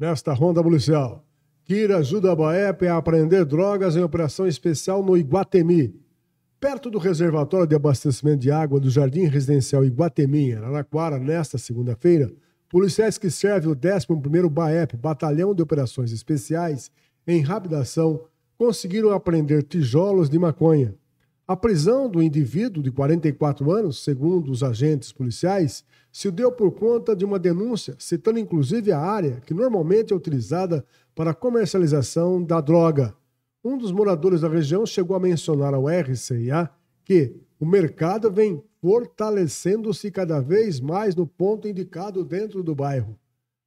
nesta ronda policial. Kira ajuda a Baep a apreender drogas em operação especial no Iguatemi. Perto do reservatório de abastecimento de água do Jardim Residencial Iguatemi, em Araraquara, nesta segunda-feira, policiais que servem o 11º BAEP, Batalhão de Operações Especiais, em rápida ação, conseguiram apreender tijolos de maconha, a prisão do indivíduo de 44 anos, segundo os agentes policiais, se deu por conta de uma denúncia, citando inclusive a área que normalmente é utilizada para a comercialização da droga. Um dos moradores da região chegou a mencionar ao RCIA que o mercado vem fortalecendo-se cada vez mais no ponto indicado dentro do bairro.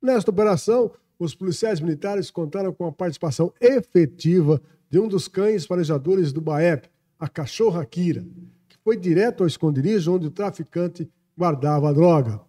Nesta operação, os policiais militares contaram com a participação efetiva de um dos cães farejadores do BAEP, a cachorra Kira, que foi direto ao esconderijo onde o traficante guardava a droga.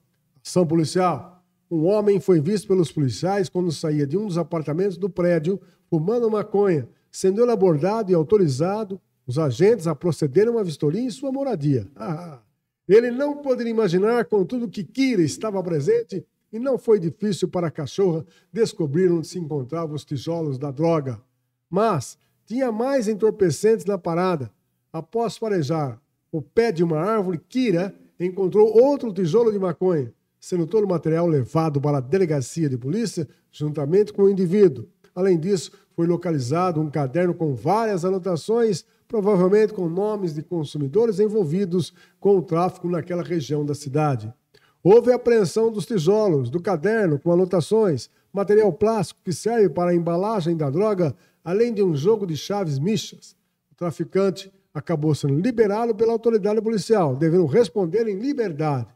Ação policial. Um homem foi visto pelos policiais quando saía de um dos apartamentos do prédio fumando maconha, sendo ele abordado e autorizado os agentes a procederam a vistoria em sua moradia. Ah, ele não poderia imaginar, contudo, que Kira estava presente e não foi difícil para a cachorra descobrir onde se encontravam os tijolos da droga. Mas tinha mais entorpecentes na parada. Após farejar o pé de uma árvore, Kira encontrou outro tijolo de maconha, sendo todo o material levado para a delegacia de polícia juntamente com o indivíduo. Além disso, foi localizado um caderno com várias anotações, provavelmente com nomes de consumidores envolvidos com o tráfico naquela região da cidade. Houve apreensão dos tijolos, do caderno com anotações, material plástico que serve para a embalagem da droga, além de um jogo de chaves michas. O traficante acabou sendo liberado pela autoridade policial, devendo responder em liberdade.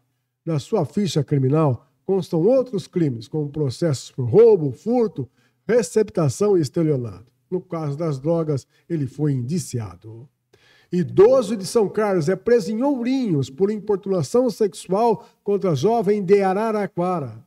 Na sua ficha criminal constam outros crimes, como processos por roubo, furto, receptação e estelionato. No caso das drogas, ele foi indiciado. Idoso de São Carlos é preso em Ourinhos por importunação sexual contra jovem de Araraquara.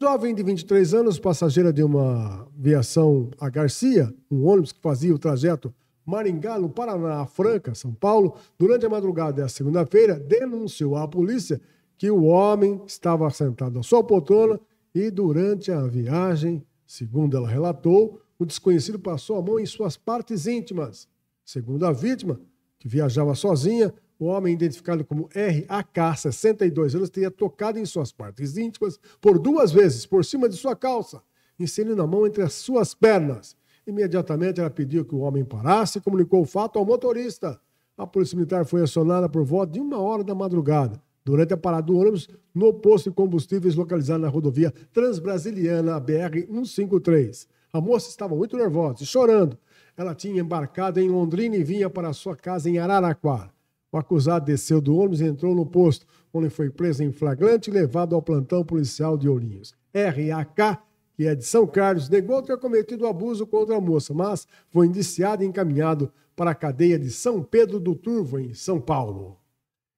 Jovem de 23 anos, passageira de uma viação a Garcia, um ônibus que fazia o trajeto Maringá, no Paraná, Franca, São Paulo, durante a madrugada da segunda-feira, denunciou à polícia que o homem estava sentado na sua poltrona e, durante a viagem, segundo ela relatou, o desconhecido passou a mão em suas partes íntimas. Segundo a vítima, que viajava sozinha, o homem identificado como RAK, 62 anos, teria tocado em suas partes íntimas por duas vezes, por cima de sua calça, inserindo a mão entre as suas pernas. Imediatamente ela pediu que o homem parasse e comunicou o fato ao motorista. A Polícia Militar foi acionada por volta de uma hora da madrugada, durante a parada do ônibus no posto de combustíveis localizado na rodovia Transbrasiliana BR-153. A moça estava muito nervosa e chorando. Ela tinha embarcado em Londrina e vinha para sua casa em Araraquara. O acusado desceu do ônibus e entrou no posto, onde foi preso em flagrante e levado ao plantão policial de Ourinhos. RAK que é de São Carlos, negou ter cometido abuso contra a moça, mas foi indiciado e encaminhado para a cadeia de São Pedro do Turvo, em São Paulo.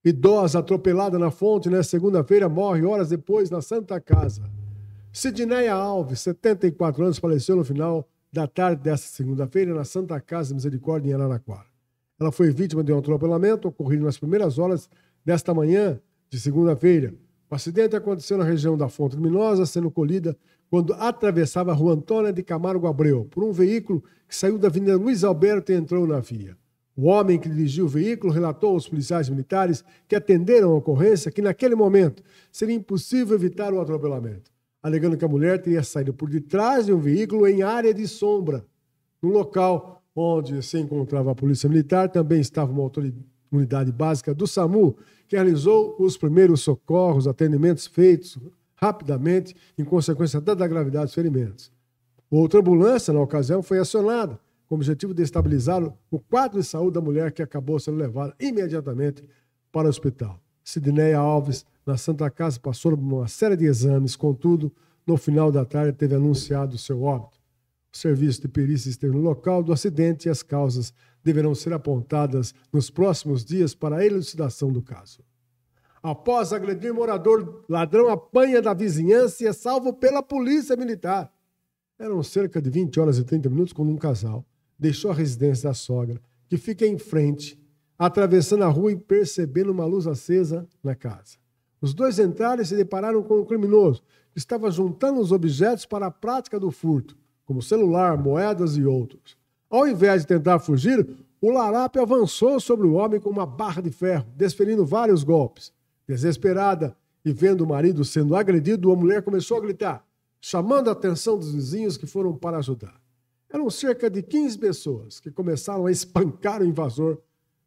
Idosa atropelada na fonte na segunda-feira morre horas depois na Santa Casa. Sidneia Alves, 74 anos, faleceu no final da tarde desta segunda-feira na Santa Casa de Misericórdia, em Araraquara. Ela foi vítima de um atropelamento ocorrido nas primeiras horas desta manhã de segunda-feira. O acidente aconteceu na região da Fonte Luminosa, sendo colhida quando atravessava a rua Antônia de Camargo Abreu por um veículo que saiu da Avenida Luiz Alberto e entrou na via. O homem que dirigiu o veículo relatou aos policiais militares que atenderam a ocorrência que, naquele momento, seria impossível evitar o atropelamento, alegando que a mulher teria saído por detrás de um veículo em área de sombra. No local onde se encontrava a polícia militar também estava uma unidade básica do SAMU realizou os primeiros socorros, atendimentos feitos rapidamente em consequência da gravidade dos ferimentos. Outra ambulância, na ocasião, foi acionada com o objetivo de estabilizar o quadro de saúde da mulher que acabou sendo levada imediatamente para o hospital. Sidneia Alves, na Santa Casa, passou por uma série de exames, contudo, no final da tarde teve anunciado seu óbito. O serviço de perícia esteve no local do acidente e as causas deverão ser apontadas nos próximos dias para a elucidação do caso. Após agredir morador, ladrão apanha da vizinhança e é salvo pela polícia militar. Eram cerca de 20 horas e 30 minutos quando um casal deixou a residência da sogra, que fica em frente, atravessando a rua e percebendo uma luz acesa na casa. Os dois entraram e se depararam com o criminoso, que estava juntando os objetos para a prática do furto, como celular, moedas e outros. Ao invés de tentar fugir, o Larápio avançou sobre o homem com uma barra de ferro, desferindo vários golpes. Desesperada e vendo o marido sendo agredido, a mulher começou a gritar, chamando a atenção dos vizinhos que foram para ajudar. Eram cerca de 15 pessoas que começaram a espancar o invasor,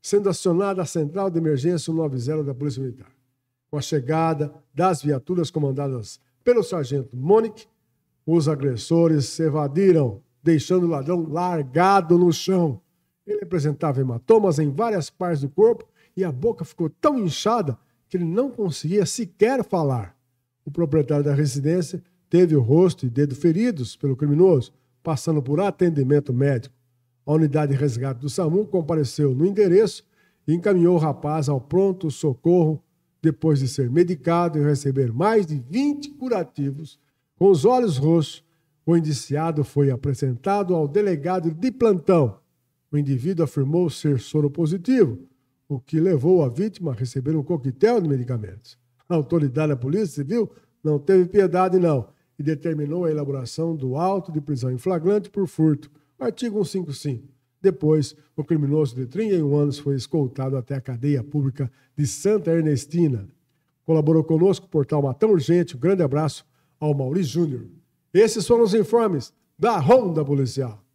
sendo acionada a central de emergência 190 da Polícia Militar. Com a chegada das viaturas comandadas pelo sargento Monique, os agressores se evadiram deixando o ladrão largado no chão. Ele apresentava hematomas em várias partes do corpo e a boca ficou tão inchada que ele não conseguia sequer falar. O proprietário da residência teve o rosto e dedo feridos pelo criminoso, passando por atendimento médico. A unidade de resgate do SAMU compareceu no endereço e encaminhou o rapaz ao pronto-socorro depois de ser medicado e receber mais de 20 curativos, com os olhos roxos o indiciado foi apresentado ao delegado de plantão. O indivíduo afirmou ser soro positivo, o que levou a vítima a receber um coquetel de medicamentos. A autoridade da Polícia Civil não teve piedade, não, e determinou a elaboração do auto de prisão em flagrante por furto, artigo 155. Depois, o criminoso de 31 anos foi escoltado até a cadeia pública de Santa Ernestina. Colaborou conosco o portal Matão Urgente. Um grande abraço ao Maurício Júnior. Esses foram os informes da ronda policial.